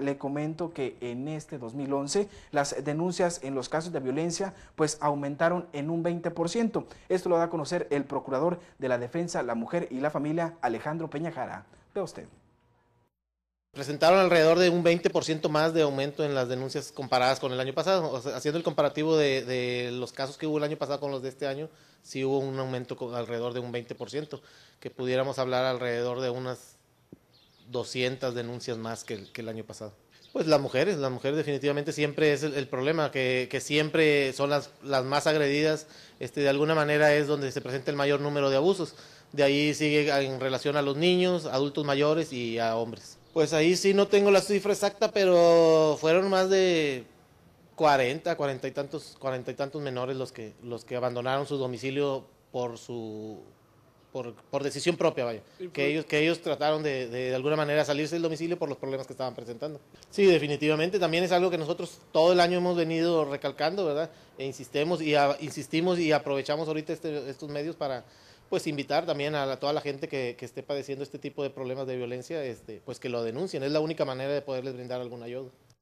Le comento que en este 2011 las denuncias en los casos de violencia pues aumentaron en un 20%. Esto lo da a conocer el procurador de la Defensa, la Mujer y la Familia, Alejandro Peñajara. ve usted. Presentaron alrededor de un 20% más de aumento en las denuncias comparadas con el año pasado. haciendo el comparativo de, de los casos que hubo el año pasado con los de este año, sí hubo un aumento con alrededor de un 20%, que pudiéramos hablar alrededor de unas 200 denuncias más que el, año pasado. Pues las mujeres, las mujeres definitivamente siempre es el, problema, que, siempre son las, más agredidas, este, de alguna manera es donde se presenta el mayor número de abusos. De ahí sigue en relación a los niños, adultos mayores y a hombres. Pues ahí sí no tengo la cifra exacta, pero fueron más de 40, 40 y tantos, y tantos menores los que, los que abandonaron su domicilio por su por, decisión propia, vaya. que, ellos, que ellos trataron de, alguna manera salirse del domicilio por los problemas que estaban presentando. Sí, definitivamente, también es algo que nosotros todo el año hemos venido recalcando, ¿verdad? E insistemos y insistimos y aprovechamos ahorita este, estos medios para pues invitar también a toda la gente que, esté padeciendo este tipo de problemas de violencia, este, pues que lo denuncien. Es la única manera de poderles brindar algún ayuda.